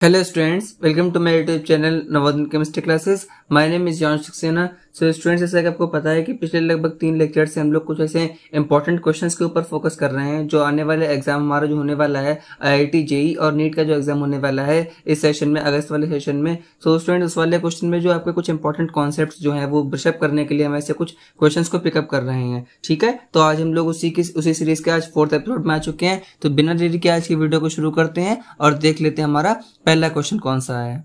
Hello students, welcome to my YouTube channel Navodhan Chemistry Classes. My name is John Saxena. So students जैसा कि आपको पता है कि पिछले लगभग तीन लेक्चर से हम लोग कुछ ऐसे इंपॉर्टेंट क्वेश्चंस के ऊपर फोकस कर रहे हैं जो आने वाले एग्जाम हमारा जो होने वाला है आईआईटी जेई e और नीट का जो एग्जाम होने वाला है इस सेशन में अगस्त वाले सेशन में सो so, स्टूडेंट्स उस वाले क्वेश्चन में जो आपके कुछ इंपॉर्टेंट कॉन्सेप्ट जो है वो ब्रशअप करने के लिए हम ऐसे कुछ क्वेश्चन को पिकअप कर रहे हैं ठीक है तो आज हम लोग उसी की उसी सीरीज के आज फोर्थ एपिसोड में आ चुके हैं तो बिना देरी के आज की वीडियो को शुरू करते हैं और देख लेते हैं हमारा पहला क्वेश्चन कौन सा है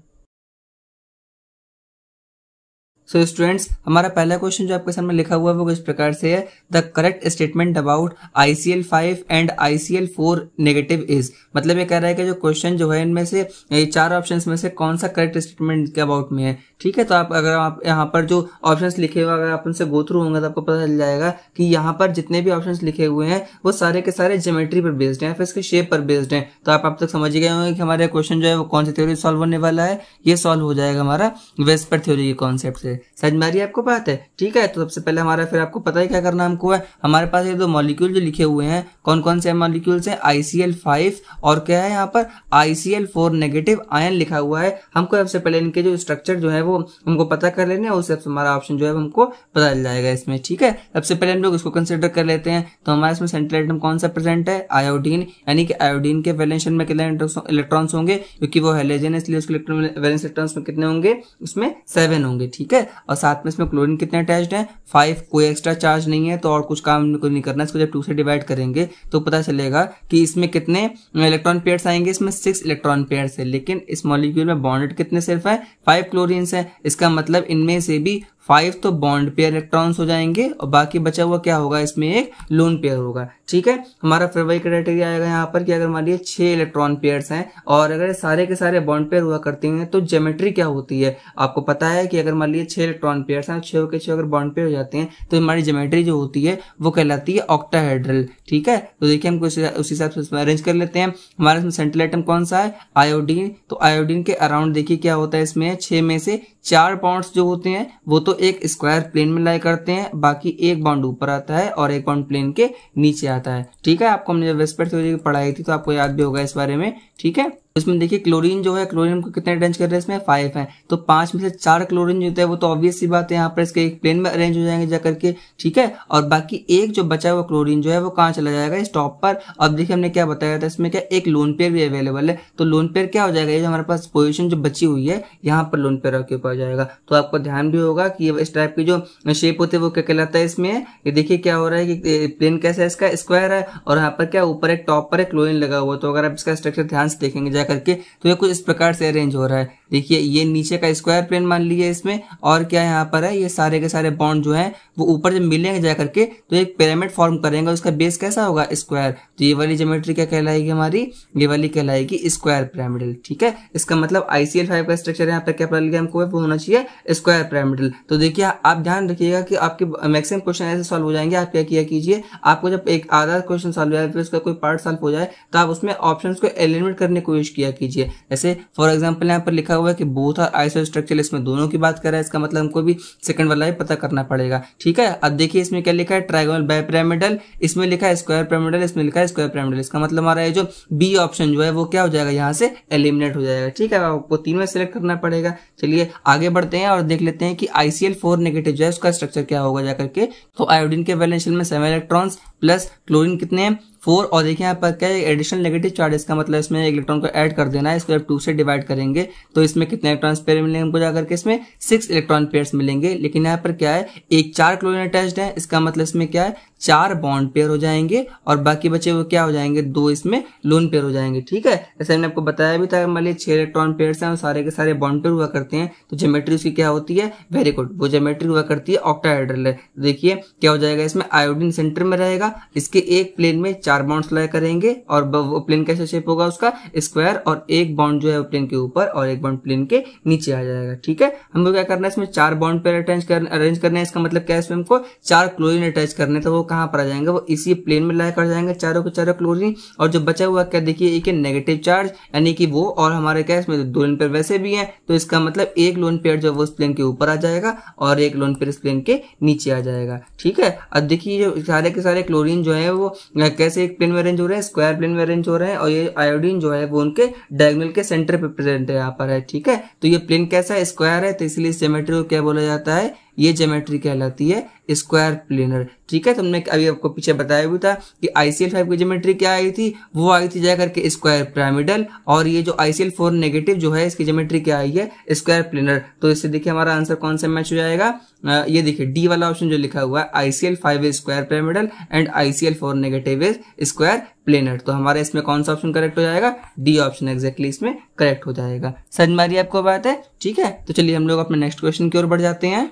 सो so, स्टूडेंट्स हमारा पहला क्वेश्चन जो आपके सामने लिखा हुआ है वो इस प्रकार से है the correct statement about I C L five and I C L four negative is मतलब ये कह रहा है कि जो क्वेश्चन जो है इनमें से चार ऑप्शन में से कौन सा करेक्ट स्टेटमेंट के अबाउट में है ठीक है तो आप अगर आप यहाँ पर जो ऑप्शन लिखे हुए अगर आप उनसे गो थ्रू होंगे तो आपको पता चल जाएगा कि यहाँ पर जितने भी ऑप्शन लिखे हुए हैं वो सारे के सारे जोमेट्री पर बेस्ड हैं फिर इसके शेप पर बेस्ड हैं तो आप अब तक समझ गए होंगे कि हमारे क्वेश्चन जो है वो कौन सी थ्योरी सॉल्व होने वाला है ये सॉल्व हो जाएगा हमारा वेस्पर थ्योरी के कॉन्सेप्ट से समझ में आ रही है आपको बात है ठीक है तो सबसे पहले हमारा फिर आपको पता ही क्या करना हमको है हमारे पास ये दो मॉलिक्यूल जो लिखे हुए हैं कौन कौन से मॉलिक्यूल्स हैं आईसीएल फाइव और क्या है यहाँ पर आईसीएल फोर नेगेटिव आयन लिखा हुआ है हमको सबसे पहले इनके जो स्ट्रक्चर जो है वो हमको पता कर लेने उस हिसाब हमारा ऑप्शन जो है हमको पता चल जाएगा इसमें ठीक है सबसे पहले हम लोग इसको कंसिडर कर लेते हैं तो हमारे इसमें सेंट्रल आइटम कौन सा प्रेजेंट है आयोडीन यानी कि आयोडीन के वैलेंशन में कितने इलेक्ट्रॉन्स होंगे क्योंकि वो हेलोजन है इसलिए उसके इलेक्ट्रॉन वैलेंस इलेक्ट्रॉन्स में कितने होंगे उसमें सेवन होंगे ठीक है और साथ में इसमें क्लोरीन कितने अटैच्ड हैं फाइव कोई एक्स्ट्रा चार्ज नहीं है तो और कुछ काम नहीं करना इसको जब टू से डिवाइड करेंगे तो पता चलेगा कि इसमें कितने इलेक्ट्रॉन पेयर्स आएंगे इसमें सिक्स इलेक्ट्रॉन पेयर्स है लेकिन इस मॉलिक्यूल में बॉन्डेड कितने सिर्फ है फाइव क्लोरिन है इसका मतलब इनमें से भी फाइव तो बॉन्ड पेयर इलेक्ट्रॉन्स हो जाएंगे और बाकी बचा हुआ क्या होगा इसमें एक लोन पेयर होगा ठीक है हमारा वही क्राइटेरिया आएगा यहाँ पर कि अगर मान लीजिए छह इलेक्ट्रॉन पेयर्स हैं और अगर सारे के सारे बॉन्ड पेयर हुआ करते हैं तो ज्योमेट्री क्या होती है आपको पता है कि अगर मान लीजिए छह इलेक्ट्रॉन पेयर्स हैं छह के छह अगर बॉन्ड पेयर हो जाते हैं तो हमारी ज्योमेट्री जो होती है वो कहलाती है ऑक्टाहेड्रल ठीक है तो देखिए हम उस हिसाब से अरेंज कर लेते हैं हमारे इसमें सेंट्रल आइटम कौन सा है आयोडीन तो आयोडीन के अराउंड देखिए क्या होता है इसमें छह में से चार पॉइंट्स जो होते हैं वो तो एक स्क्वायर प्लेन में लाई करते हैं बाकी एक बाउंड ऊपर आता है और एक बाउंड प्लेन के नीचे आता है ठीक है आपको हमने जब थ्योरी पढ़ाई थी तो आपको याद भी होगा इस बारे में ठीक है उसमें देखिए क्लोरीन जो है क्लोरीन को कितने अरेंज कर रहे हैं इसमें फाइव है तो पांच में से चार क्लोरीन जो है वो तो ऑब्वियस सी बात है यहाँ पर इसके एक प्लेन में अरेंज हो जाएंगे जा करके ठीक है और बाकी एक जो बचा हुआ क्लोरीन जो है वो कहाँ चला जाएगा इस टॉप पर अब देखिए हमने क्या बताया था इसमें क्या एक लोन पेयर भी अवेलेबल है तो लोन पेयर क्या हो जाएगा ये जो हमारे पास पोजिशन जो बची हुई है यहाँ पर लोन पेयर ऑक्यूपाई हो जाएगा तो आपको ध्यान भी होगा कि इस टाइप की जो शेप होती है वो क्या कहलाता है इसमें ये देखिए क्या हो रहा है कि प्लेन कैसा है इसका स्क्वायर है और यहाँ पर क्या ऊपर एक टॉप पर एक क्लोरिन लगा हुआ तो अगर आप इसका स्ट्रक्चर ध्यान से देखेंगे जा करके तो ये कुछ इस प्रकार से अरेंज हो रहा है देखिए ये नीचे का स्क्वायर प्लेन मान लीजिए इसमें और क्या यहाँ पर है ये सारे के सारे बॉन्ड जो हैं वो ऊपर जब मिलेंगे जा करके तो एक पिरामिड फॉर्म करेंगे उसका बेस कैसा होगा स्क्वायर तो ये वाली जोमेट्री क्या कहलाएगी हमारी ये वाली कहलाएगी स्क्वायर पिरामिडल ठीक है इसका मतलब आईसीएल फाइव का स्ट्रक्चर यहाँ पर क्या पढ़ लिया हमको वो होना चाहिए स्क्वायर पिरामिडल तो देखिए आप ध्यान रखिएगा कि आपके मैक्सिमम क्वेश्चन ऐसे सॉल्व हो जाएंगे आप क्या किया कीजिए आपको जब एक आधा क्वेश्चन सॉल्व हो जाए फिर उसका कोई पार्ट सॉल्व हो जाए तो आप उसमें ऑप्शन को एलिमिनेट करने की कोशिश किया कीजिए ऐसे फॉर एग्जाम्पल यहाँ पर लिखा हुआ है कि बूथ और आइसो स्ट्रक्चर इसमें दोनों की बात कर रहा है इसका मतलब हमको भी सेकंड वाला ही पता करना पड़ेगा ठीक है अब देखिए इसमें क्या लिखा है ट्राइगोनल बाय पिरामिडल इसमें लिखा है स्क्वायर पिरामिडल इसमें लिखा है स्क्वायर पिरामिडल इसका मतलब हमारा ये जो बी ऑप्शन जो है वो क्या हो जाएगा यहाँ से एलिमिनेट हो जाएगा ठीक है आपको तीन में सेलेक्ट करना पड़ेगा चलिए आगे बढ़ते हैं और देख लेते हैं कि आईसीएल फोर नेगेटिव जो है उसका स्ट्रक्चर क्या होगा जाकर के तो आयोडीन के वैलेंशियल में सेवन इलेक्ट्रॉन प्लस क्लोरिन कितने हैं फोर और देखिए यहाँ पर क्या एडिशनल नेगेटिव चार्ज इसका मतलब इसमें इलेक्ट्रॉन को ऐड कर देना है इसको टू से डिवाइड करेंगे तो इसमें कितने इलेक्ट्रॉन पेयर मिलेंगे हमको जाकर के इसमें सिक्स इलेक्ट्रॉन पेयर मिलेंगे लेकिन यहाँ पर क्या है एक चार क्लोरिन अटैच है इसका मतलब इसमें क्या है चार बॉन्ड पेयर हो जाएंगे और बाकी बचे हुए क्या हो जाएंगे दो इसमें लोन पेयर हो जाएंगे ठीक है जैसे मैंने आपको बताया भी था मान लीजिए छह इलेक्ट्रॉन पेयर हैं सारे के सारे बॉन्ड पेयर हुआ करते हैं तो जोमेट्री उसकी क्या होती है वेरी गुड वो जोमेट्री हुआ करती है ऑक्टाहाइड्रल है देखिए क्या हो जाएगा इसमें आयोडीन सेंटर में रहेगा इसके एक प्लेन में चार बॉन्ड्स लाया करेंगे और वो प्लेन कैसे शेप होगा उसका स्क्वायर और एक बॉन्ड जो है वो प्लेन के ऊपर और एक बॉन्ड प्लेन के नीचे आ जाएगा ठीक है हमको क्या करना है इसमें चार बॉन्ड पेयर अटैच अरेंज करना है इसका मतलब क्या है इसमें हमको चार क्लोरिन अटैच करने तो वो कहाँ पर आ जाएंगे वो इसी प्लेन में लाया कर जाएंगे चारों के चारों क्लोरीन और जो बचा हुआ क्या देखिए एक है नेगेटिव चार्ज यानी कि वो और हमारे क्या इसमें तो दो लोन पेयर वैसे भी हैं तो इसका मतलब एक लोन पेयर जो वो इस प्लेन के ऊपर आ जाएगा और एक लोन पेयर इस प्लेन के नीचे आ जाएगा ठीक है अब देखिए जो सारे के सारे क्लोरीन जो है वो कैसे एक प्लेन में अरेंज हो रहे हैं स्क्वायर प्लेन में अरेंज हो रहे हैं और ये आयोडीन जो है वो उनके डायगोनल के सेंटर पर प्रेजेंट है यहाँ पर है ठीक है तो ये प्लेन कैसा है स्क्वायर है तो इसलिए सिमेट्री को क्या बोला जाता है ये ज्योमेट्री कहलाती है स्क्वायर प्लेनर ठीक है तुमने अभी आपको पीछे बताया भी था कि आईसीएल फाइव की ज्योमेट्री क्या आई थी वो आई थी जाकर के स्क्वायर पिरामिडल और ये जो आईसीएल फोर नेगेटिव जो है इसकी ज्योमेट्री क्या आई है स्क्वायर प्लेनर तो इससे देखिए हमारा आंसर कौन सा मैच हो जाएगा आ, ये देखिए डी वाला ऑप्शन जो लिखा हुआ है ICL five is square pyramidal and ICL four negative is square planar तो हमारा इसमें कौन सा ऑप्शन करेक्ट हो जाएगा डी ऑप्शन एक्जेक्टली इसमें करेक्ट हो जाएगा समझ मारिए आपको बात है ठीक है तो चलिए हम लोग अपने नेक्स्ट क्वेश्चन की ओर बढ़ जाते हैं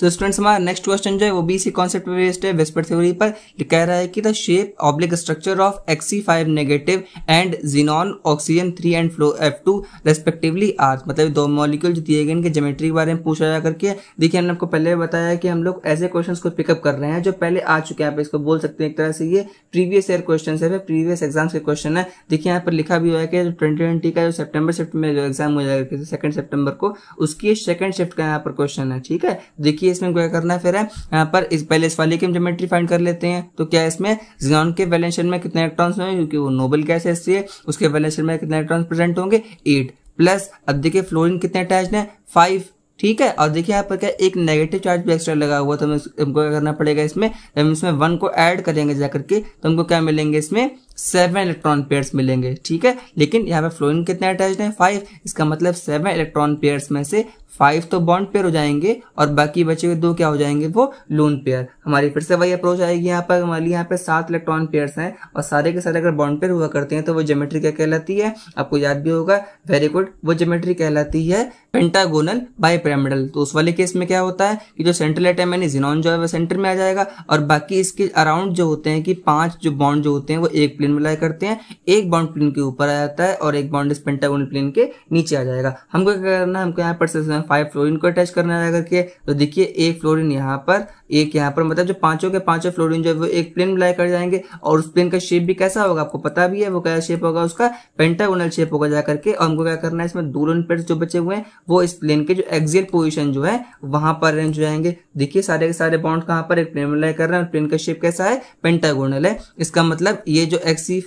सो स्टूडेंट्स हमारा नेक्स्ट क्वेश्चन जो है वो बीसी कॉन्सेप्ट पे बेस्ड है वेस्पर थ्योरी पर ये कह रहा है कि the shape oblique structure of XE five negative and xenon oxygen three and flow F two respectively are मतलब दो मॉलिक्यूल जो दिए गए इनके जोमेट्री के बारे में पूछा जा करके देखिए हमने आपको पहले बताया कि हम लोग ऐसे क्वेश्चन को पिकअप कर रहे हैं जो पहले आ चुके हैं आप इसको बोल सकते हैं एक तरह से ये प्रीवियस ईयर क्वेश्चन है प्रीवियस एग्जाम्स के क्वेश्चन है देखिए यहाँ पर लिखा भी हुआ है कि ट्वेंटी ट्वेंटी का जो सेप्टेम्बर शिफ्ट में जो एग्जाम हो जाएगा सेकंड सेप्टेबर को उसकी सेकंड शिफ्ट का यहाँ पर क्वेश्चन है ठीक है देखिए ये इसमें क्या करना है फिर है यहाँ पर इस पहले इस वाले की जोमेट्री फाइंड कर लेते हैं तो क्या इसमें जिनॉन के वैलेंशन में कितने इलेक्ट्रॉन्स होंगे क्योंकि वो नोबल गैस ऐसी है उसके वैलेंशन में कितने इलेक्ट्रॉन्स प्रेजेंट होंगे एट प्लस अब देखिए फ्लोरिन कितने अटैच हैं फाइव ठीक है और देखिए यहाँ पर क्या एक नेगेटिव चार्ज भी एक्स्ट्रा लगा हुआ तो हमें हमको क्या करना पड़ेगा इसमें जब हम इसमें वन को ऐड करेंगे जाकर के तो हमको क्या मिलेंगे इसमें सेवन इलेक्ट्रॉन पेयर्स मिलेंगे ठीक है लेकिन यहाँ पे फ्लोरिन कितने अटैच हैं फाइव इसका मतलब सेवन इलेक्ट्रॉन पेयर्स में से फाइव तो बॉन्ड पेयर हो जाएंगे और बाकी बचे हुए दो क्या हो जाएंगे वो लोन पेयर हमारी फिर से वही अप्रोच आएगी यहाँ पर हमारे लिए यहाँ पे सात इलेक्ट्रॉन पेयर्स हैं और सारे के सारे अगर बॉन्ड पेयर हुआ करते हैं तो वो ज्योमेट्री क्या कहलाती है आपको याद भी होगा वेरी गुड वो ज्योमेट्री कहलाती है पेंटागोनल बाई पैरामिडल तो उस वाले केस में क्या होता है कि जो सेंट्रल एटम यानी जिनॉन जो है वो सेंटर में आ जाएगा और बाकी इसके अराउंड जो होते हैं कि पांच जो बॉन्ड जो होते हैं वो एक प्लेन में लाया करते हैं एक बॉन्ड प्लेन के ऊपर आ जाता है और एक बॉन्ड इस पेंटागोनल प्लेन के नीचे आ जाएगा हमको क्या करना है हमको यहाँ पर फाइव फ्लोरिन को अटैच करना है करके तो देखिए एक फ्लोरिन यहाँ पर एक यहाँ पर मतलब जो पांचों के पांचों फ्लोरिन जो है वो एक प्लेन मिलाए कर जाएंगे और उस प्लेन का शेप भी कैसा होगा आपको पता भी है वो क्या शेप होगा उसका पेंटागोनल शेप होगा जाकर के और हमको क्या करना है इसमें दूरन पेड जो बचे हुए हैं वो इस प्लेन के जो एक्सियल पोजिशन जो है वहां पर अरेंज हो जाएंगे देखिए सारे के सारे बाउंड कहाँ पर एक प्लेन मिलाए कर रहे हैं और प्लेन का शेप कैसा है पेंटागोनल है इसका मतलब ये जो XE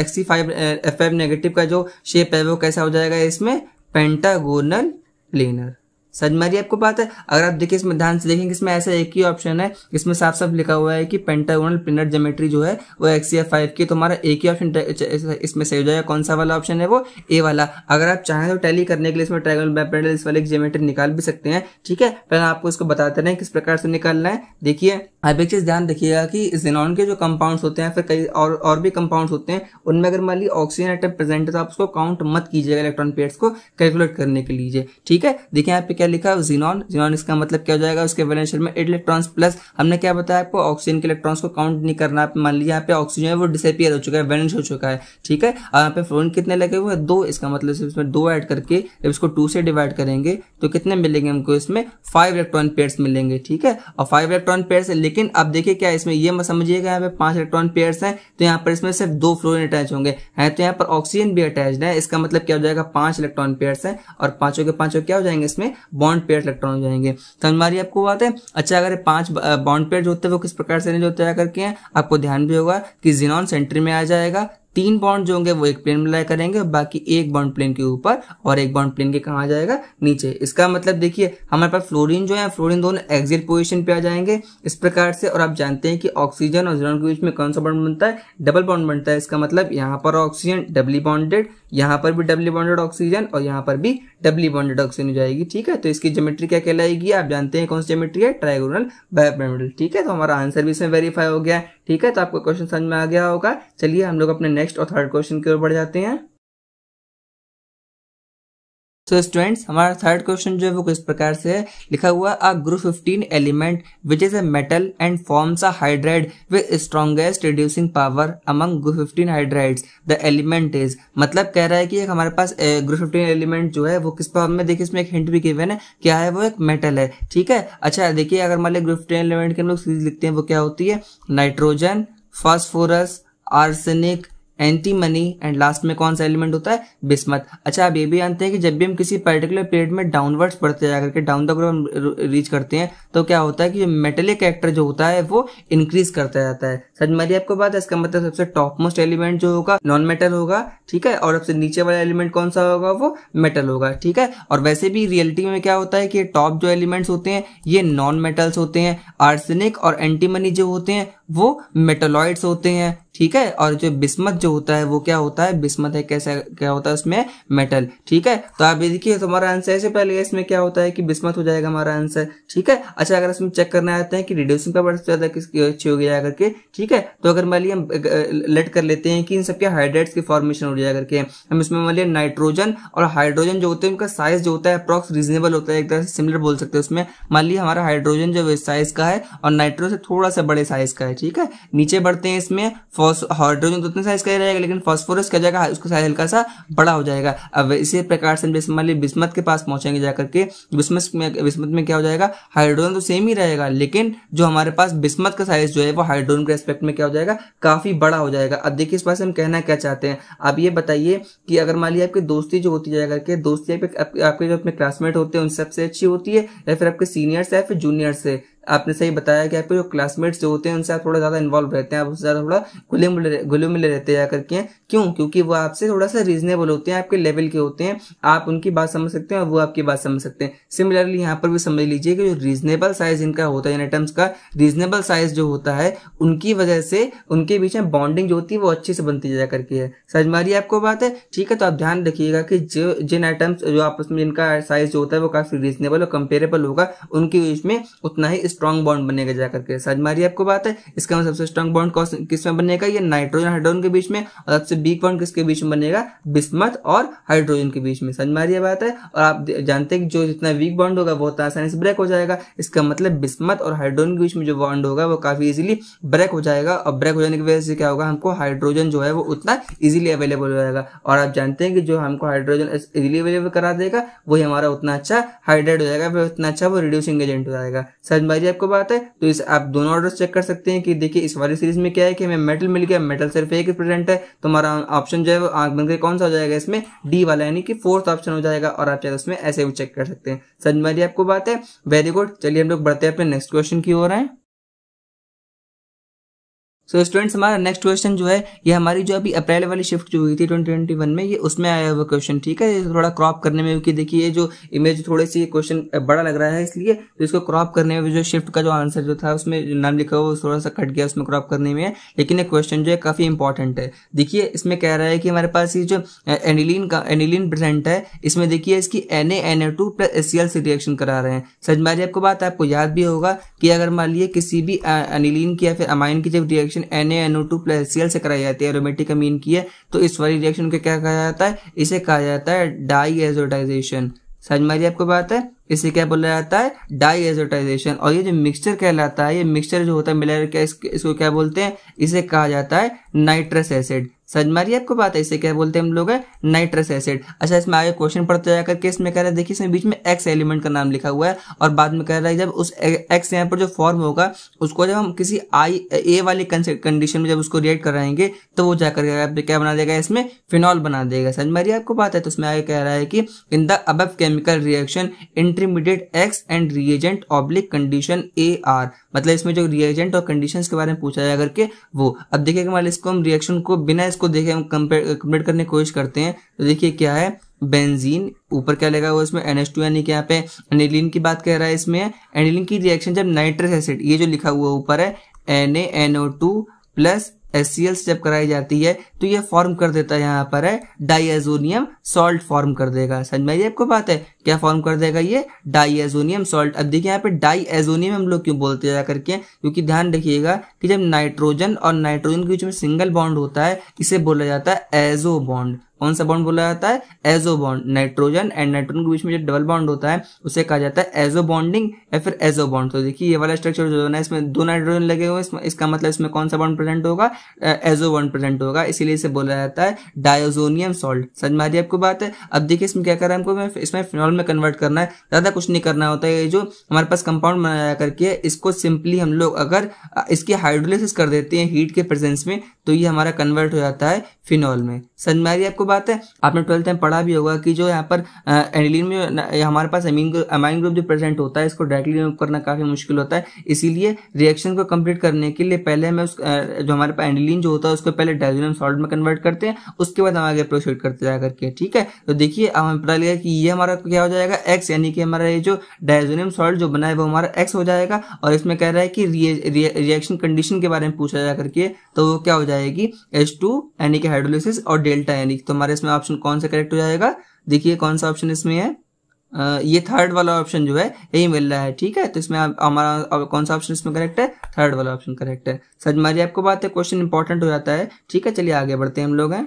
XE five F negative का जो शेप है वो कैसा हो जाएगा इसमें पेंटागोनल प्लेनर समझ आपको बात है अगर आप देखिए इसमें ध्यान से देखेंगे इसमें ऐसा एक ही ऑप्शन है इसमें साफ साफ लिखा हुआ है कि पेंटागोनल प्लेनर जोमेट्री जो है वो एक्स या फाइव की तो हमारा एक ही ऑप्शन इसमें सही हो जाएगा कौन सा वाला ऑप्शन है वो ए वाला अगर आप चाहें तो टैली करने के लिए इसमें ट्राइगोनल पैरेडल इस वाले जोमेट्री निकाल भी सकते हैं ठीक है पहले आपको इसको बताते रहे किस प्रकार से निकालना है देखिए आप एक चीज ध्यान रखिएगा कि जिनॉन के जो कंपाउंड्स होते हैं फिर कई और और भी कंपाउंड्स होते हैं उनमें अगर मान लीजिए ऑक्सीजन आइटम प्रेजेंट है तो आप उसको काउंट मत कीजिएगा इलेक्ट्रॉन पेयर्स को कैलकुलेट करने के लिए ठीक है देखिए आप क्या लिखा है जीनॉन जीनॉन इसका मतलब क्या हो जाएगा उसके वैलेंस शेल में इलेक्ट्रॉन्स प्लस हमने क्या बताया आपको ऑक्सीजन के इलेक्ट्रॉन्स को काउंट नहीं करना मान लीजिए यहाँ पे ऑक्सीजन है वो डिसअपियर हो चुका है वैलेंस हो चुका है ठीक है और यहाँ पे फ्लोरिन कितने लगे हुए दो इसका मतलब इसमें दो ऐड करके जब इसको टू से डिवाइड करेंगे तो कितने मिलेंगे हमको इसमें फाइव इलेक्ट्रॉन पेयर्स मिलेंगे ठीक है और फाइव इलेक्ट्रॉन पेयर्स लेकिन अब देखिए क्या इसमें ये मत समझिएगा यहाँ पे पांच इलेक्ट्रॉन पेयर्स हैं तो यहाँ पर इसमें सिर्फ दो फ्लोरिन अटैच होंगे हैं तो यहाँ पर ऑक्सीजन भी अटैच है इसका मतलब क्या हो जाएगा पांच इलेक्ट्रॉन पेयर्स हैं और पांचों के पांचों क्या हो जाएंगे इसमें बॉन्ड पेयर इलेक्ट्रॉन हो जाएंगे तो हमारी आपको बात है अच्छा अगर पांच बॉन्ड पेयर जो होते हैं वो किस प्रकार से अरेंज होते हैं करके हैं आपको ध्यान भी होगा कि जिनॉन सेंटर में आ जाएगा तीन बॉन्ड जो होंगे वो एक प्लेन में लाया करेंगे और बाकी एक बॉन्ड प्लेन के ऊपर और एक बॉन्ड प्लेन के कहाँ आ जाएगा नीचे इसका मतलब देखिए हमारे पास फ्लोरीन जो है फ्लोरीन दोनों एग्जिट पोजीशन पे आ जाएंगे इस प्रकार से और आप जानते हैं कि ऑक्सीजन और जीरोन के बीच में कौन सा बॉन्ड बनता है डबल बॉन्ड बनता है इसका मतलब यहाँ पर ऑक्सीजन डबली बॉन्डेड यहाँ पर भी डबली बॉन्डेड ऑक्सीजन और यहाँ पर भी डबली बॉन्डेड ऑक्सीजन हो जाएगी ठीक है तो इसकी ज्योमेट्री क्या कहलाएगी आप जानते हैं कौन सी जोमेट्री है ट्राइगोनल बायोपिरामिडल ठीक है तो हमारा आंसर भी इसमें वेरीफाई हो गया ठीक है तो आपको क्वेश्चन समझ में आ गया होगा चलिए हम लोग अपने नेक्स्ट और थर्ड क्वेश्चन की ओर बढ़ जाते हैं सो स्टूडेंट्स हमारा थर्ड क्वेश्चन जो है वो किस प्रकार से है लिखा हुआ a group fifteen element which is a metal and forms a hydride with strongest reducing power among group fifteen hydrides the element is मतलब कह रहा है कि एक हमारे पास ग्रुप फिफ्टीन एलिमेंट जो है वो किस फॉर्म में देखिए इसमें एक हिंट भी गिवन है क्या है वो एक मेटल है ठीक है अच्छा देखिए अगर मान लिया ग्रुप फिफ्टीन एलिमेंट की हम लोग सीरीज लिखते हैं वो क्या होती है nitrogen phosphorus arsenic antimony and last में कौन सा एलिमेंट होता है बिस्मत अच्छा आप ये भी जानते हैं कि जब भी हम किसी पर्टिकुलर पीरियड में डाउनवर्ड्स पढ़ते जाकर के डाउन द हम रीच करते हैं तो क्या होता है कि मेटेलिक कैरेक्टर जो होता है वो इंक्रीज करता जाता है समझ मारिए आपको बात है इसका मतलब सबसे टॉप मोस्ट एलिमेंट जो होगा नॉन मेटल होगा ठीक है और सबसे नीचे वाला एलिमेंट कौन सा होगा वो मेटल होगा ठीक है और वैसे भी रियलिटी में क्या होता है कि टॉप जो एलिमेंट्स होते हैं ये नॉन मेटल्स होते हैं आर्सेनिक और एंटीमनी जो होते हैं वो मेटलॉइड्स होते हैं ठीक है और जो बिस्मत जो होता है वो क्या होता है बिस्मत है कैसा क्या होता है उसमें मेटल ठीक है तो आप ये देखिए तो हमारा आंसर ऐसे पहले इसमें क्या होता है कि बिस्मत हो जाएगा हमारा आंसर ठीक है अच्छा अगर इसमें चेक करना आते हैं कि रिड्यूसिंग का बड़ा ज्यादा किसकी अच्छी हो गया करके ठीक है तो अगर मान लिया हम लेट कर लेते हैं कि इन सबके हाइड्रेट्स की फॉर्मेशन हो जाएगा करके हम इसमें मान लिया नाइट्रोजन और हाइड्रोजन जो होते हैं उनका साइज जो होता है अप्रॉक्स रीजनेबल होता है एक तरह से सिमिलर बोल सकते हैं उसमें मान लिया हमारा हाइड्रोजन जो साइज का है और नाइट्रोजन थोड़ा सा बड़े साइज का है ठीक है नीचे बढ़ते हैं इसमें हाइड्रोजन तो उतना साइज का ही रहेगा लेकिन फॉस्फोरस क्या जाएगा उसका साइज हल्का सा बड़ा हो जाएगा अब इसी प्रकार से मान लीजिए बिस्मत के पास पहुंचेंगे जाकर के बिस्मत में बिस्मत में क्या हो जाएगा हाइड्रोजन तो सेम ही रहेगा लेकिन जो हमारे पास बिस्मत का साइज जो है वो हाइड्रोजन के रेस्पेक्ट में क्या हो जाएगा काफी बड़ा हो जाएगा अब देखिए इस बात से हम कहना क्या चाहते हैं आप ये बताइए कि अगर मान लीजिए आपकी दोस्ती जो होती जाएगा करके दोस्ती आपके जो अपने क्लासमेट होते हैं उन सबसे अच्छी होती है या फिर आपके सीनियर से या फिर जूनियर से आपने सही बताया कि आपके जो क्लासमेट्स जो होते हैं उनसे आप थोड़ा ज़्यादा इन्वॉल्व रहते हैं आप उससे ज़्यादा थोड़ा घुले मिले घुले मिले रहते जा करके क्यों क्योंकि वो आपसे थोड़ा सा रीजनेबल होते हैं आपके लेवल के होते हैं आप उनकी बात समझ सकते हैं और वो आपकी बात समझ सकते हैं सिमिलरली यहाँ पर भी समझ लीजिए कि जो रीजनेबल साइज इनका होता है इन आइटम्स का रीजनेबल साइज जो होता है उनकी वजह से उनके बीच में बॉन्डिंग जो होती है वो अच्छे से बनती जा करके है समझ मारिए आपको बात है ठीक है तो आप ध्यान रखिएगा कि जो जिन आइटम्स जो आपस में इनका साइज जो होता है वो काफ़ी रीजनेबल और कंपेरेबल होगा उनके बीच में उतना ही स्ट्रॉन्ग बॉन्ड बनेगा जाकर के समझ मारिए आपको बात है इसका मतलब सबसे स्ट्रॉन्ग बॉन्ड किस में बनेगा ये नाइट्रोजन हाइड्रोजन के बीच में और सबसे वीक बॉन्ड किसके बीच में बनेगा बिस्मत और हाइड्रोजन के बीच में समझ मारिए बात है और आप जानते हैं कि जो जितना वीक बॉन्ड होगा बहुत आसानी से ब्रेक हो जाएगा इसका मतलब बिस्मत और हाइड्रोजन के बीच में जो बॉन्ड होगा वो काफी इजिली ब्रेक हो जाएगा और ब्रेक हो जाने की वजह से क्या होगा हमको हाइड्रोजन जो है वो उतना इजिली अवेलेबल हो जाएगा और आप जानते हैं कि जो हमको हाइड्रोजन इजिली अवेलेबल करा देगा वही हमारा उतना अच्छा हाइड्रेट हो जाएगा फिर उतना अच्छा वो रिड्यूसिंग एजेंट हो जाएगा समझ मारिए समझ आपको बात है तो इस आप दोनों ऑर्डर चेक कर सकते हैं कि देखिए इस वाली सीरीज में क्या है कि हमें मेटल मिल गया मेटल सिर्फ एक प्रेजेंट है तो हमारा ऑप्शन जो है वो आंख बनकर कौन सा हो जाएगा इसमें डी वाला यानी कि फोर्थ ऑप्शन हो जाएगा और आप चाहे तो उसमें ऐसे भी चेक कर सकते हैं समझ में आपको बात है वेरी गुड चलिए हम लोग बढ़ते हैं अपने नेक्स्ट क्वेश्चन की ओर आए सो स्टूडेंट्स हमारा नेक्स्ट क्वेश्चन जो है ये हमारी जो अभी अप्रैल वाली शिफ्ट जो हुई थी ट्वेंटी ट्वेंटी वन में ये उसमें आया हुआ क्वेश्चन ठीक है ये थोड़ा क्रॉप करने में क्योंकि देखिए जो इमेज थोड़े सी क्वेश्चन बड़ा लग रहा है इसलिए तो इसको क्रॉप करने में जो शिफ्ट का जो आंसर जो था उसमें जो नाम लिखा हुआ वो थोड़ा सा कट गया उसमें क्रॉप करने में लेकिन ये क्वेश्चन जो है काफ़ी इंपॉर्टेंट है देखिए इसमें कह रहा है कि हमारे पास ये जो एनिलीन का एनिलीन प्रेजेंट है इसमें देखिए इसकी N A N A two plus S C L से रिएक्शन करा रहे हैं समझ में आ जाए आपको बात आपको याद भी होगा कि अगर मान लीजिए किसी भी एनिलीन की या फिर अमाइन की जब reaction reaction N A NO two plus C L से कराई जाती है एरोमेटिक अमीन की है तो इस वाली रिएक्शन को क्या कहा जाता है इसे कहा जाता है डाई एजोटाइजेशन समझ मारिए आपको बात है इसे क्या बोला जाता है डाई एजोटाइजेशन और ये जो मिक्सचर कहलाता है ये मिक्सचर जो होता है मिलाकर इसको क्या बोलते हैं इसे कहा जाता है नाइट्रस एसिड समझ मारिए आपको बात ऐसे क्या बोलते हैं हम लोग है नाइट्रस एसिड अच्छा इसमें आगे क्वेश्चन पढ़ते जाकर करके इसमें कह रहा है देखिए इसमें बीच में एक्स एलिमेंट का नाम लिखा हुआ है और बाद में कह रहा है जब उस एक्स यहाँ पर जो फॉर्म होगा उसको जब हम किसी आई ए वाली कंडीशन में जब उसको रिएक्ट कराएंगे तो वो जाकर क्या बना देगा इसमें फिनॉल बना देगा समझ मारिए आपको बात है तो उसमें आगे कह रहा है कि इन द अब chemical reaction intermediate X and reagent oblique condition A R मतलब इसमें जो रिएजेंट और कंडीशन के बारे में पूछा जाएगा करके वो अब देखिए इसको हम रिएक्शन को बिना इसको देखें हम कंपेयर करने की कोशिश करते हैं तो देखिए क्या है बेंजीन ऊपर क्या लगा हुआ इसमें एनएस टू यानी कि यहाँ पे एनिलिन की बात कह रहा है इसमें एनिलिन की रिएक्शन जब नाइट्रस एसिड ये जो लिखा हुआ ऊपर है N NO two plus S जब कराई जाती है तो ये फॉर्म कर देता है यहाँ पर है डाइजोनियम सॉल्ट फॉर्म कर देगा समझ में आपको बात है क्या फॉर्म कर देगा ये एजोनियम सॉल्ट अब देखिए यहाँ पे एजोनियम हम लोग क्यों बोलते जा करके क्योंकि ध्यान रखिएगा कि जब नाइट्रोजन और नाइट्रोजन के बीच में सिंगल बॉन्ड होता है इसे बोला जाता है एजो बॉन्ड कौन सा बॉन्ड बोला जाता है azo bond nitrogen and nitrogen के बीच में जो डबल बॉन्ड होता है उसे कहा जाता है एजो बॉन्डिंग या फिर एजो बॉन्ड तो देखिए ये वाला स्ट्रक्चर जो है इसमें दो नाइट्रोजन लगे हुए इसमें इसका मतलब इसमें कौन सा बॉन्ड प्रेजेंट होगा एजो बॉन्ड प्रेजेंट होगा इसीलिए इसे बोला जाता है डायोजोनियम सॉल्ट समझ में आ रही को बात है अब देखिए इसमें क्या रहा है हमको इसमें फिनॉल में कन्वर्ट करना है ज़्यादा कुछ नहीं करना होता है जो हमारे पास कंपाउंड बनाया करके इसको सिंपली हम लोग अगर इसकी हाइड्रोलिस कर देते हैं हीट के प्रेजेंस में तो ये हमारा कन्वर्ट हो जाता है फिनॉल में समझ में आ रही आपको बात है आपने ट्वेल्थ में पढ़ा भी होगा कि जो यहाँ पर एनिलीन में हमारे पास अमीन अमाइन ग्रुप जो प्रेजेंट होता है इसको डायरेक्टली रिमूव करना काफ़ी मुश्किल होता है इसीलिए रिएक्शन को कंप्लीट करने के लिए पहले हमें उस जो हमारे पास एनिलीन जो होता है उसको पहले डायजोनियम सॉल्ट में कन्वर्ट करते हैं उसके बाद हम आगे प्रोसीड करते जा करके ठीक है तो देखिए अब हमें पता लगेगा कि ये हमारा क्या हो जाएगा एक्स यानी कि हमारा ये जो डायजोनियम सॉल्ट जो बना है वो हमारा एक्स हो जाएगा और इसमें कह रहा है कि रिएक्शन कंडीशन के बारे में पूछा जा करके तो वो क्या हो जाएगा जाएगी एच टू यानी कि हाइड्रोलिसिस और डेल्टा यानी कि तुम्हारे इसमें ऑप्शन कौन सा करेक्ट हो जाएगा देखिए कौन सा ऑप्शन इसमें है आ, ये थर्ड वाला ऑप्शन जो है यही मिल रहा है ठीक है तो इसमें हमारा कौन सा ऑप्शन इसमें करेक्ट है थर्ड वाला ऑप्शन करेक्ट है समझ मारिए आपको बात है क्वेश्चन इंपॉर्टेंट हो जाता है ठीक है चलिए आगे बढ़ते हैं हम लोग हैं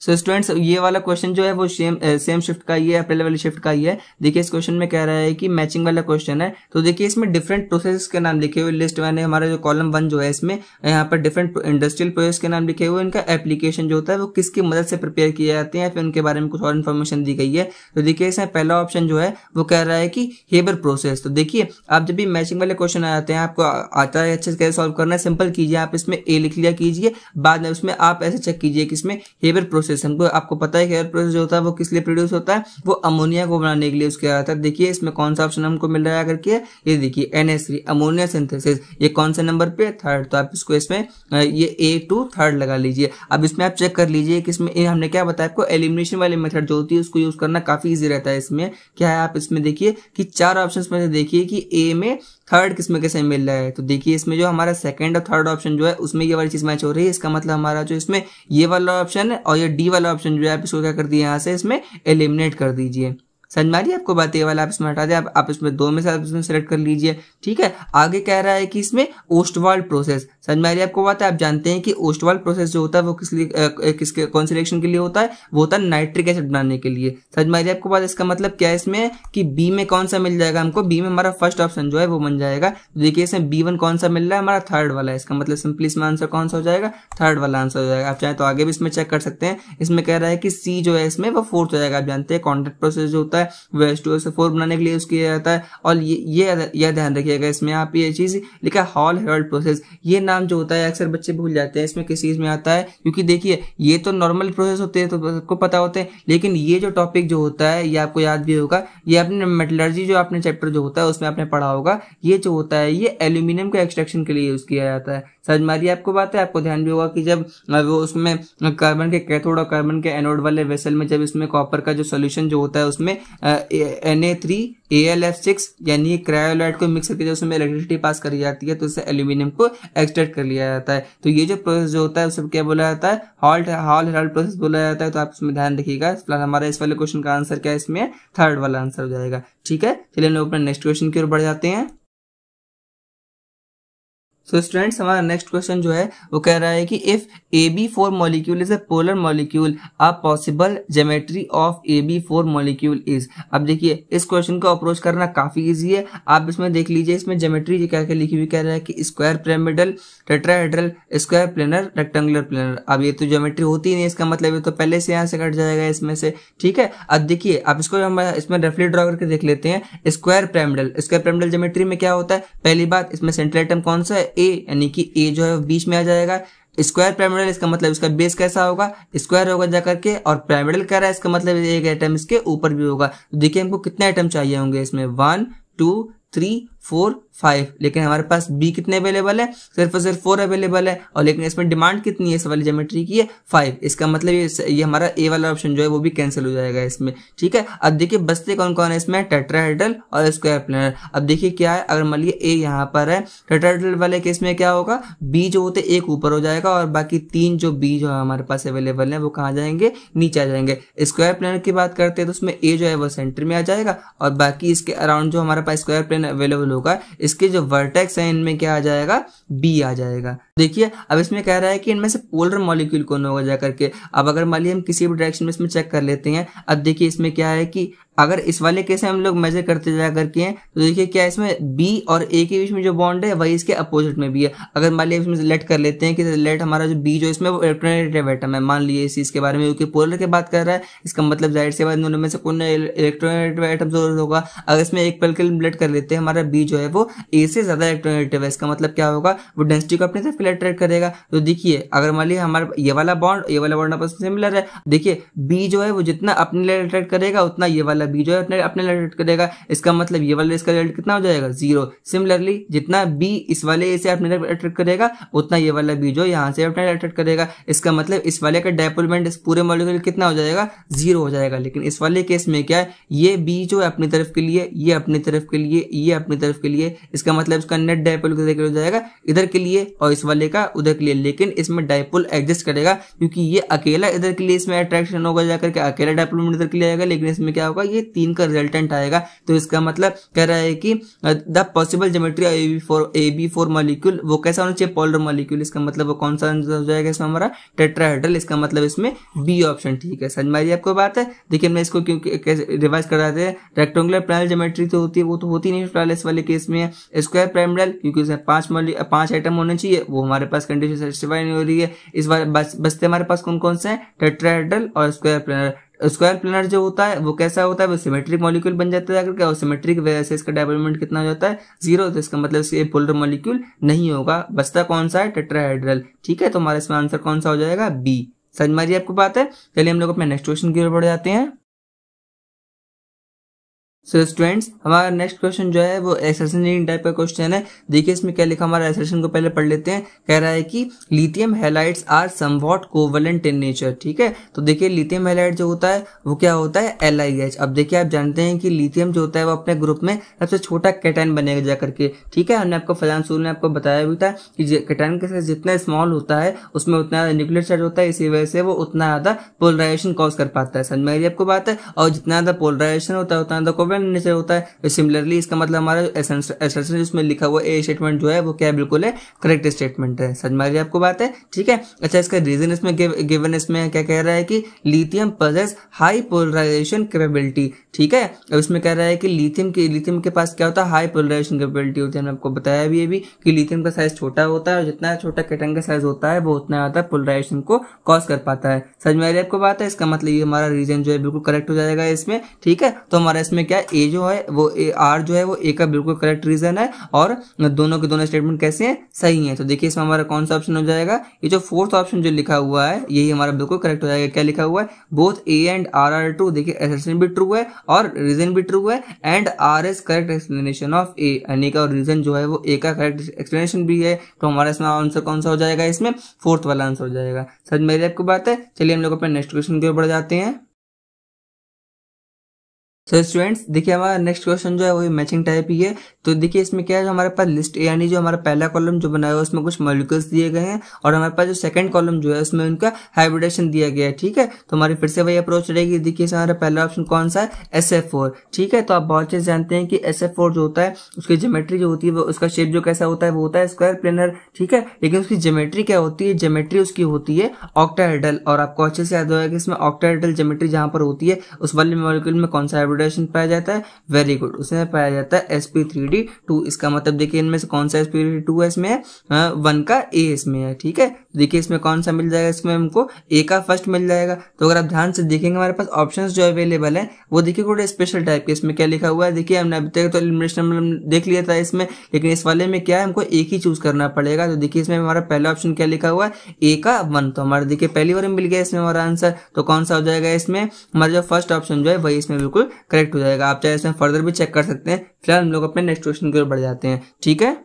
सो स्टूडेंट्स ये वाला क्वेश्चन जो है वो सेम सेम शिफ्ट का ही है पहले वाली शिफ्ट का ही है देखिए इस क्वेश्चन में कह रहा है कि मैचिंग वाला क्वेश्चन है तो देखिए इसमें डिफरेंट प्रोसेस के नाम लिखे हुए लिस्ट मैंने हमारा जो कॉलम वन जो है इसमें यहाँ पर डिफरेंट इंडस्ट्रियल प्रोसेस के नाम लिखे हुए इनका एप्लीकेशन जो होता है वो किसकी मदद से प्रिपेयर किए जाते हैं फिर उनके बारे में कुछ और इन्फॉर्मेशन दी गई है तो देखिए इसमें पहला ऑप्शन जो है वो कह रहा है कि हेबर प्रोसेस तो देखिए आप जब भी मैचिंग वाले क्वेश्चन आ जाते हैं आपको आता है अच्छे से कैसे सॉल्व करना है सिंपल कीजिए आप इसमें ए लिख लिया कीजिए बाद में उसमें आप ऐसे चेक कीजिए कि इसमें हेबर प्रोसेस प्रोसेसन को आपको पता है कि एयर प्रोसेस जो होता है वो किस लिए प्रोड्यूस होता है वो अमोनिया को बनाने के लिए उसके आता है देखिए इसमें कौन सा ऑप्शन हमको मिल रहा है करके ये देखिए N S three ammonia synthesis ये कौन से नंबर पे थर्ड तो आप इसको इसमें ये ए टू थर्ड लगा लीजिए अब इसमें आप चेक कर लीजिए कि इसमें हमने क्या बताया आपको एलिमिनेशन वाले मेथड जो होती है उसको यूज करना काफी ईजी रहता है इसमें क्या है आप इसमें देखिए कि चार ऑप्शन में देखिए कि ए में थर्ड किस्म के सही मिल रहा है तो देखिए इसमें जो हमारा सेकंड और थर्ड ऑप्शन जो है उसमें ये वाली चीज मैच हो रही है इसका मतलब हमारा जो इसमें ये वाला ऑप्शन है और ये डी वाला ऑप्शन जो है आप इसको क्या कर दिए यहाँ से इसमें एलिमिनेट कर दीजिए समझ में आपको बात ये वाला आप इसमें हटा दे आप, आप इसमें दो में से आप इसमें सेलेक्ट कर लीजिए ठीक है आगे कह रहा है कि इसमें ओस्टवाल प्रोसेस समझ में आपको बात है आप जानते हैं कि ओस्टवाल प्रोसेस जो होता है वो किस लिए किसके कौन से रिएक्शन के लिए होता है वो होता है नाइट्रिक एसिड बनाने के लिए समझ में आपको बात इसका मतलब क्या है इसमें कि बी में कौन सा मिल जाएगा हमको बी में हमारा फर्स्ट ऑप्शन जो है वो बन जाएगा तो देखिए इसमें बी कौन सा मिल रहा है हमारा थर्ड वाला है इसका मतलब सिंपली इसमें आंसर कौन सा हो जाएगा थर्ड वाला आंसर हो जाएगा आप चाहे तो आगे भी इसमें चेक कर सकते हैं इसमें कह रहा है कि सी जो है इसमें वो फोर्थ हो जाएगा आप जानते हैं कॉन्टेक्ट प्रोसेस जो होता है जाता है वेस्ट टू से फोर बनाने के लिए यूज किया जाता है और ये ये यह ध्यान रखिएगा इसमें आप ये चीज लिखा है हॉल हेरल्ड प्रोसेस ये नाम जो होता है अक्सर बच्चे भूल जाते हैं इसमें किस चीज में आता है क्योंकि देखिए ये तो नॉर्मल प्रोसेस होते हैं तो सबको पता होते हैं लेकिन ये जो टॉपिक जो होता है ये आपको याद भी होगा ये अपने मेटलर्जी जो आपने चैप्टर जो होता है उसमें आपने पढ़ा होगा ये जो होता है ये एल्यूमिनियम के एक्सट्रैक्शन के लिए यूज किया जाता है समझ मारिए आपको बात है आपको ध्यान भी होगा कि जब वो उसमें कार्बन के कैथोड और कार्बन के एनोड वाले वेसल में जब इसमें कॉपर का जो सोल्यूशन जो होता है उसमें N A three A L F six यानी क्रायोलाइट को मिक्स करके जब उसमें इलेक्ट्रिसिटी पास करी जाती है तो उससे एल्यूमिनियम को एक्सट्रैक्ट कर लिया जाता है तो ये जो प्रोसेस जो होता है उसे क्या बोला जाता है हॉल्ट हॉल हेराल्ड प्रोसेस बोला जाता है तो आप इसमें ध्यान रखिएगा फिलहाल हमारा इस वाले क्वेश्चन का आंसर क्या है इसमें थर्ड वाला आंसर हो जाएगा ठीक है चलिए लोग अपने नेक्स्ट क्वेश्चन की ओर बढ़ जाते हैं सो स्टूडेंट्स हमारा नेक्स्ट क्वेश्चन जो है वो कह रहा है कि if A B four molecule is a polar molecule a possible geometry of A B four molecule is अब देखिए इस क्वेश्चन को अप्रोच करना काफी इजी है आप इसमें देख लीजिए इसमें जेमेट्री क्या क्या लिखी हुई कह रहा है कि square pyramidal tetrahedral square planar rectangular planar अब ये तो ज्योमेट्री होती नहीं इसका मतलब ये तो पहले से यहाँ से कट जाएगा इसमें से ठीक है अब देखिए अब इसको हम इसमें रेफली ड्रॉ करके देख लेते हैं square pyramidal square pyramidal geometry में क्या होता है पहली बात इसमें सेंट्रल आइटम कौन सा है ए यानी कि ए जो है बीच में आ जाएगा स्क्वायर पैरामिडल इसका मतलब इसका बेस कैसा होगा स्क्वायर होगा जा करके और पैरामिडल कह रहा है इसका मतलब एक आइटम इसके ऊपर भी होगा तो देखिए हमको कितने आइटम चाहिए होंगे इसमें one two three four five लेकिन हमारे पास बी कितने अवेलेबल है सिर्फ और सिर्फ फोर अवेलेबल है और लेकिन इसमें डिमांड कितनी है इस वाली जोमेट्री की है फाइव इसका मतलब ये, ये हमारा ए वाला ऑप्शन जो है वो भी कैंसिल हो जाएगा इसमें ठीक है अब देखिए बस्ते कौन कौन है इसमें टेट्राहेड्रल और स्क्वायर प्लेनर अब देखिए क्या है अगर मान लीजिए ए यहाँ पर है टेट्राहेड्रल वाले केस में क्या होगा बी जो होते एक ऊपर हो जाएगा और बाकी तीन जो बी जो है हमारे पास अवेलेबल है वो कहाँ जाएंगे नीचे आ जाएंगे स्क्वायर प्लेनर की बात करते हैं तो उसमें ए जो है वो सेंटर में आ जाएगा और बाकी इसके अराउंड जो हमारे पास स्क्वायर प्लेनर अवेलेबल एरो का इसके जो वर्टेक्स है इनमें क्या आ जाएगा बी आ जाएगा देखिए अब इसमें कह रहा है कि इनमें से पोलर मॉलिक्यूल कौन होगा जाकर के अब अगर मान लीजिए हम किसी भी डायरेक्शन में इसमें चेक कर लेते हैं अब देखिए इसमें क्या है कि अगर इस वाले केस में हम लोग मेजर करते जा करके हैं तो देखिए क्या इसमें बी और ए के बीच में जो बॉन्ड है वही इसके अपोजिट में भी है अगर मान लिया इसमें लेट कर लेते हैं कि लेट हमारा जो बी जो इसमें वो इलेक्ट्रोनेटिव एटम है मान लीजिए इस चीज़ के बारे में क्योंकि पोलर की बात कर रहा है इसका मतलब जाहिर से बात दोनों में से कौन इलेक्ट्रोनेटिव आइटम जरूर होगा अगर इसमें एक पल के लिए लेट कर लेते हैं हमारा बी जो है वो ए से ज़्यादा इलेक्ट्रोनेटिव है इसका मतलब क्या होगा वो डेंसिटी को अपने तरफ इलेक्ट्रेट करेगा तो देखिए अगर मान लिया हमारा ये वाला बॉन्ड ये वाला बॉन्ड आपस में सिमिलर है देखिए बी जो है वो जितना अपने लिए अट्रैक्ट करेगा उतना ये वाला बी मतलब जो है अपने अपने रिजल्ट रिलेट देगा इसका मतलब ये वाला इसका रिजल्ट कितना हो जाएगा जीरो सिमिलरली जितना बी इस वाले ए से अपने अट्रैक्ट करेगा उतना ये वाला बी जो यहाँ से अपने अट्रैक्ट करेगा इसका मतलब इस वाले का डेवलपमेंट इस पूरे मॉलिक्यूल कितना हो जाएगा जीरो हो जाएगा लेकिन इस वाले केस में क्या है ये बी जो है अपनी तरफ के लिए ये अपनी तरफ के लिए ये अपनी तरफ के लिए इसका मतलब इसका नेट डायपोल हो जाएगा इधर के लिए और इस वाले का उधर के लिए लेकिन इसमें डायपोल एग्जिस्ट करेगा क्योंकि ये अकेला इधर के लिए इसमें अट्रैक्शन होगा जाकर के अकेला डायपोल इधर के लिए आएगा लेकिन इसमें क्या होगा ये ये तीन का रिजल्टेंट आएगा तो इसका मतलब कह रहा है कि the possible geometry A B four A B four molecule वो कैसा होना चाहिए पॉलर मॉलिक्यूल इसका मतलब वो कौन सा आंसर हो जाएगा इसमें हमारा टेट्राहेड्रल इसका मतलब इसमें बी ऑप्शन ठीक है समझ मारिए आपको बात है देखिए मैं इसको क्योंकि रिवाइज कराते हैं रेक्टोंगुलर प्लानल जोमेट्री तो होती है वो तो होती नहीं फिलहाल वाले केस में स्क्वायर प्राइमरल क्योंकि उसमें पांच पांच आइटम होने चाहिए वो हमारे पास कंडीशन सेटिस्फाई नहीं हो रही है इस बार बचते हमारे पास कौन कौन से हैं टेट्राहेड्रल और स्क्वायर प्लानर स्क्वायर प्लेनर जो होता है वो कैसा होता है वो सिमेट्रिक मॉलिक्यूल बन जाता है अगर क्या सिमेट्रिक वजह से इसका डेवलपमेंट कितना हो जाता है जीरो तो इसका मतलब इसके पोलर मॉलिक्यूल नहीं होगा बचता कौन सा है टेट्राहेड्रल ठीक है तो हमारा इसमें आंसर कौन सा हो जाएगा बी समझ मारिए आपको बात है चलिए हम लोग अपने नेक्स्ट क्वेश्चन की ओर बढ़ जाते हैं सो so स्टूडेंट्स हमारा नेक्स्ट क्वेश्चन जो है वो एसेसन टाइप का क्वेश्चन है देखिए इसमें क्या लिखा हमारा एसेसन को पहले पढ़ लेते हैं कह रहा है कि lithium halides are somewhat covalent in nature ठीक है तो देखिए लिथियम हेलाइट जो होता है वो क्या होता है एल अब देखिए आप जानते हैं कि लिथियम जो होता है वो अपने ग्रुप में सबसे छोटा कैटाइन बनेगा जा करके ठीक है हमने आपको फलान सूर ने आपको बताया भी था कि कैटाइन के साथ जितना स्मॉल होता है उसमें उतना ज्यादा न्यूक्लियर चार्ज होता है इसी वजह से वो उतना ज्यादा पोलराइजेशन कॉज कर पाता है समझ में आपको बात है और जितना ज्यादा पोलराइजेशन होता है उतना ज्यादा का नेचर होता है सिमिलरली तो इसका मतलब हमारा एसेंशन जिसमें लिखा हुआ ए स्टेटमेंट जो है वो क्या बिल्कुल है करेक्ट स्टेटमेंट है समझ मारिए आपको बात है ठीक है अच्छा इसका रीजन इसमें गिवन इसमें क्या कह रहा है कि lithium possesses high polarization capability ठीक है अब इसमें कह रहा है कि लिथियम के लिथियम के पास क्या होता है हाई पोलराइजेशन कैपेबिलिटी होती है हमने आपको बताया भी अभी कि लिथियम का साइज छोटा होता है और जितना छोटा कैटन का साइज होता है वो उतना ज्यादा पोलराइजेशन को कॉज कर पाता है समझ में आपको बात है इसका मतलब ये हमारा रीजन जो है बिल्कुल करेक्ट हो जाएगा इसमें ठीक है तो हमारा इसमें क्या ए जो है वो ए आर जो है वो ए का बिल्कुल करेक्ट रीजन है और दोनों के दोनों स्टेटमेंट कैसे हैं सही हैं तो देखिए इसमें हमारा कौन सा ऑप्शन हो जाएगा ये जो फोर्थ ऑप्शन जो लिखा हुआ है यही हमारा बिल्कुल करेक्ट हो जाएगा क्या लिखा हुआ है both A and R are true देखिए एसेशन भी ट्रू है और रीजन भी ट्रू है and R is correct explanation of A यानी का रीजन जो है वो ए का करेक्ट एक्सप्लेनेशन भी है तो हमारा इसमें आंसर कौन सा हो जाएगा इसमें फोर्थ वाला आंसर हो जाएगा सर मेरी आपको बात है चलिए हम लोग अपने नेक्स्ट क्वेश्चन की ओर बढ़ जाते हैं सो स्टूडेंट्स देखिए हमारा नेक्स्ट क्वेश्चन जो है वही मैचिंग टाइप ही है तो देखिए इसमें क्या है जो हमारे पास लिस्ट यानी जो हमारा पहला कॉलम जो बनाया है उसमें कुछ मॉलिक्यूल्स दिए गए हैं और हमारे पास जो सेकंड कॉलम जो है उसमें उनका हाइब्रिडेशन दिया गया है ठीक है तो हमारी फिर से वही अप्रोच रहेगी देखिए हमारा पहला ऑप्शन कौन सा है एस ठीक है तो आप बहुत चीज जानते हैं कि एस जो होता है उसकी जोमेट्री जो होती है उसका शेप जो कैसा होता है वो होता है स्क्वायर प्लेनर ठीक है लेकिन उसकी जोमेट्री क्या होती है जोमेट्री उसकी होती है ऑक्टाहेडल और आपको अच्छे से याद होगा कि इसमें ऑक्टाहेडल जोमेट्री जहां पर होती है उस वाले मॉलिक्यूल में कौन सा हाइब्रेड प्रोडक्शन पाया जाता है वेरी गुड उसमें पाया जाता है S P three D two इसका मतलब देखिए इनमें से कौन सा एस पी टू इसमें है वन हाँ, का ए इसमें है ठीक है देखिए इसमें कौन सा मिल जाएगा इसमें हमको ए का फर्स्ट मिल जाएगा तो अगर आप ध्यान से देखेंगे हमारे पास ऑप्शन जो अवेलेबल है वो देखिए थोड़े स्पेशल टाइप के इसमें क्या लिखा हुआ है देखिए हमने अभी तक तो एलिमिनेशन देख लिया था इसमें लेकिन इस वाले में क्या है हमको एक ही चूज करना पड़ेगा तो देखिए इसमें हमारा पहला ऑप्शन क्या लिखा हुआ है ए का वन तो हमारा देखिए पहली बार मिल गया इसमें हमारा आंसर तो कौन सा हो जाएगा इसमें हमारा जो फर्स्ट ऑप्शन जो है वही इसमें बिल्कुल करेक्ट हो जाएगा आप चाहे इसमें फर्दर भी चेक कर सकते हैं फिलहाल हम लोग अपने नेक्स्ट क्वेश्चन की ओर बढ़ जाते हैं ठीक है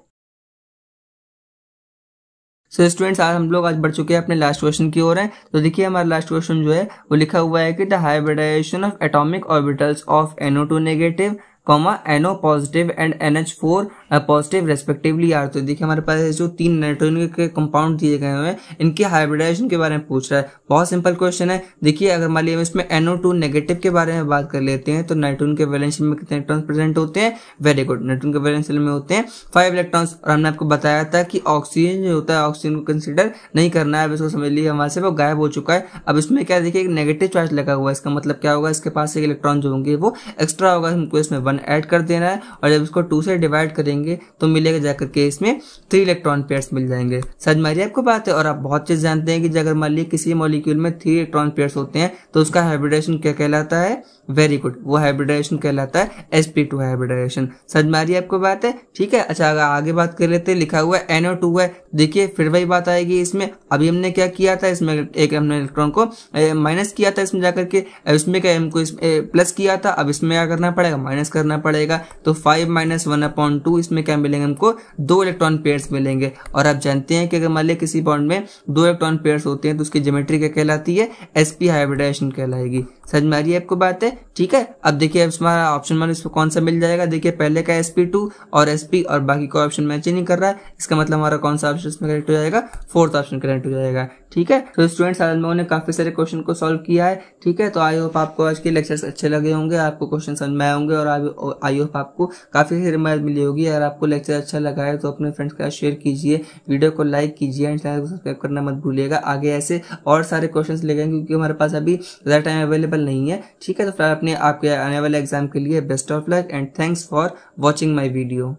सो स्टूडेंट्स आज हम लोग आज बढ़ चुके हैं अपने लास्ट क्वेश्चन की ओर है तो देखिए हमारा लास्ट क्वेश्चन जो है वो लिखा हुआ है कि the hybridization of atomic orbitals of N O two negative comma N O positive and N H four positive respectively are तो देखिए हमारे पास जो तीन नाइट्रोजन के कंपाउंड दिए गए हुए हैं इनके हाइब्रिडाइजेशन के बारे में पूछ रहा है बहुत सिंपल क्वेश्चन है देखिए अगर मान लीजिए इसमें एनओ टू नेगेटिव के बारे में बात कर लेते हैं तो नाइट्रोजन के वैलेंस में कितने इलेक्ट्रॉन प्रेजेंट होते हैं वेरी गुड नाइट्रोजन के वैलेंस में होते हैं फाइव इलेक्ट्रॉन्स और हमने आपको बताया था कि ऑक्सीजन जो होता है ऑक्सीजन को कंसिडर नहीं करना है अब इसको समझ लीजिए हमारे से वो गायब हो चुका है अब इसमें क्या देखिए नेगेटिव चार्ज लगा हुआ है इसका मतलब क्या होगा इसके पास एक इलेक्ट्रॉन जो होंगे वो एक्स्ट्रा होगा हमको इसमें वन ऐड कर देना है और जब इसको टू से डिवाइड करेंगे करेंगे तो मिलेगा जाकर के इसमें थ्री इलेक्ट्रॉन पेयर्स मिल जाएंगे समझ मारिए आपको बात है और आप बहुत चीज जानते हैं कि अगर मान लीजिए किसी मॉलिक्यूल में थ्री इलेक्ट्रॉन पेयर्स होते हैं तो उसका हाइब्रिडेशन क्या कहलाता है वेरी गुड वो हाइब्रिडेशन कहलाता है एस पी टू हाइब्रिडेशन समझ मारिए आपको बात है ठीक है अच्छा अगर आगे बात कर लेते हैं लिखा हुआ है एनओ टू है देखिए फिर वही बात आएगी इसमें अभी हमने क्या किया था इसमें एक हमने इलेक्ट्रॉन को माइनस किया था इसमें जाकर के इसमें क्या हमको प्लस किया था अब इसमें क्या करना पड़ेगा माइनस करना पड़ेगा तो five minus one a point two इसमें इसमें क्या मिलेंगे हमको दो इलेक्ट्रॉन पेयर्स मिलेंगे और आप जानते हैं कि अगर मान लिया किसी बॉन्ड में दो इलेक्ट्रॉन पेयर्स होते हैं तो उसकी जोमेट्री क्या कहलाती है एसपी हाइब्रिडाइजेशन कहलाएगी समझ में आ रही है आपको बात है ठीक है अब देखिए हमारा ऑप्शन वन इसमें कौन सा मिल जाएगा देखिए पहले का एस पी टू और एस पी और बाकी कोई ऑप्शन मैच ही नहीं कर रहा है इसका मतलब हमारा कौन सा ऑप्शन इसमें करेक्ट हो जाएगा फोर्थ ऑप्शन करेक्ट हो जाएगा ठीक है तो स्टूडेंट्स आज लोगों ने काफी सारे क्वेश्चन को सॉल्व किया है ठीक है तो आई होप आपको आज के लेक्चर अच्छे लगे होंगे आपको क्वेश्चन समझ में आए होंगे और आई होप आपको काफी सारी मदद मिली होगी अगर आपको लेक्चर अच्छा लगा है तो अपने फ्रेंड्स के साथ शेयर कीजिए वीडियो को लाइक कीजिए एंड चैनल को सब्सक्राइब करना मत भूलिएगा आगे ऐसे और सारे क्वेश्चन लेंगे क्योंकि हमारे पास अभी ज़्यादा टाइम अवेलेबल अवेलेबल नहीं है ठीक है तो फिर अपने आपके आने वाले एग्जाम के लिए best of luck and thanks for watching my video